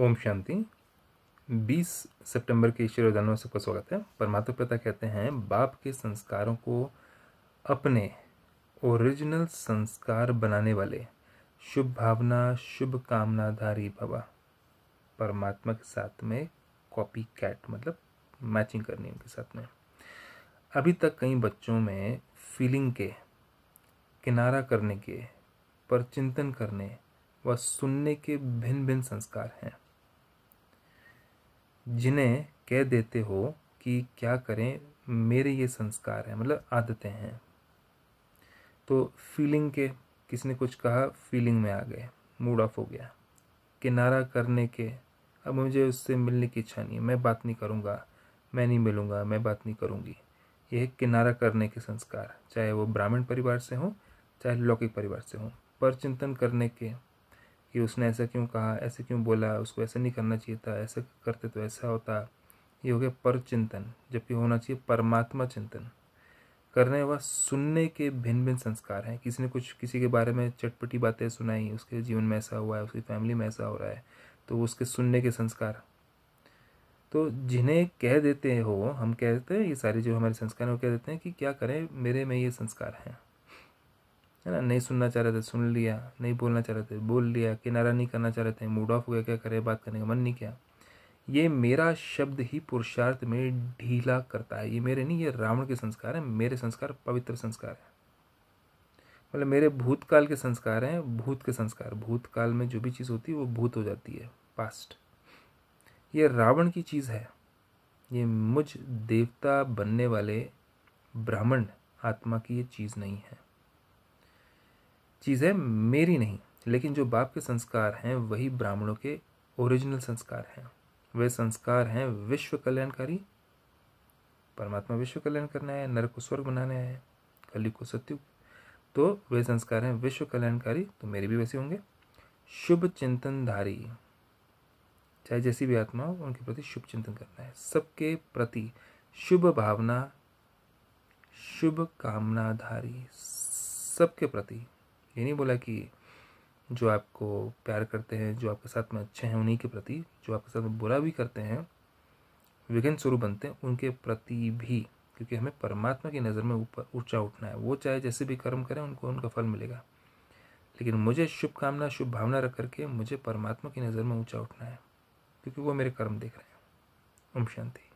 ओम शांति 20 सितंबर के ईश्वर उदानों से सबका स्वागत है परमात्मा पिता कहते हैं बाप के संस्कारों को अपने ओरिजिनल संस्कार बनाने वाले शुभ भावना शुभ कामनाधारी भवा परमात्मा के साथ में कॉपी कैट मतलब मैचिंग करनी उनके साथ में अभी तक कई बच्चों में फीलिंग के किनारा करने के पर चिंतन करने व सुनने के भिन्न भिन्न संस्कार हैं जिन्हें कह देते हो कि क्या करें मेरे ये संस्कार हैं मतलब आदतें हैं तो फीलिंग के किसी ने कुछ कहा फीलिंग में आ गए मूड ऑफ हो गया किनारा करने के अब मुझे उससे मिलने की इच्छा नहीं है मैं बात नहीं करूँगा मैं नहीं मिलूँगा मैं बात नहीं करूँगी यह किनारा करने के संस्कार चाहे वो ब्राह्मण परिवार से हों चाहे लौकिक परिवार से हों पर चिंतन करने के कि उसने ऐसा क्यों कहा ऐसे क्यों बोला उसको ऐसा नहीं करना चाहिए था ऐसा करते तो ऐसा होता ये हो गया पर चिंतन जबकि होना चाहिए परमात्मा चिंतन करने व सुनने के भिन्न भिन्न संस्कार हैं किसी ने कुछ किसी के बारे में चटपटी बातें सुनाई उसके जीवन में ऐसा हुआ है उसकी फैमिली में ऐसा हो रहा है तो उसके सुनने के संस्कार तो जिन्हें कह देते हो हम कहते हैं ये सारे जो हमारे संस्कार हैं वो कह देते हैं कि क्या करें मेरे में ये संस्कार हैं है ना नहीं सुनना चाह रहे थे सुन लिया नहीं बोलना चाह रहे थे बोल लिया किनारा नहीं करना चाह रहे थे मूड ऑफ हो गया क्या करे बात करने का मन नहीं किया ये मेरा शब्द ही पुरुषार्थ में ढीला करता है ये मेरे नहीं ये रावण के संस्कार हैं मेरे संस्कार पवित्र संस्कार है मतलब मेरे भूतकाल के संस्कार हैं भूत के संस्कार भूतकाल में जो भी चीज़ होती है वो भूत हो जाती है पास्ट ये रावण की चीज़ है ये मुझ देवता बनने वाले ब्राह्मण आत्मा की ये चीज़ नहीं है चीज़ है मेरी नहीं लेकिन जो बाप के संस्कार हैं वही ब्राह्मणों के ओरिजिनल संस्कार हैं वे संस्कार हैं विश्व कल्याणकारी परमात्मा विश्व कल्याण करना है नरक को स्वर्ग बनाना है कलयुग को सत्युग तो वे संस्कार हैं विश्व कल्याणकारी तो मेरे भी वैसे होंगे शुभ चिंतनधारी चाहे जैसी भी आत्मा हो उनके प्रति शुभ चिंतन करना है सबके प्रति शुभ भावना शुभ कामनाधारी सबके प्रति ये नहीं बोला कि जो आपको प्यार करते हैं जो आपके साथ में अच्छे हैं उन्हीं के प्रति जो आपके साथ में बुरा भी करते हैं विघ्न स्वरूप बनते हैं उनके प्रति भी क्योंकि हमें परमात्मा की नज़र में ऊपर ऊंचा उठना है वो चाहे जैसे भी कर्म करें उनको उनका फल मिलेगा लेकिन मुझे शुभकामना शुभ भावना रख करके मुझे परमात्मा की नज़र में ऊंचा उठना है क्योंकि वो मेरे कर्म देख रहे हैं ओम शांति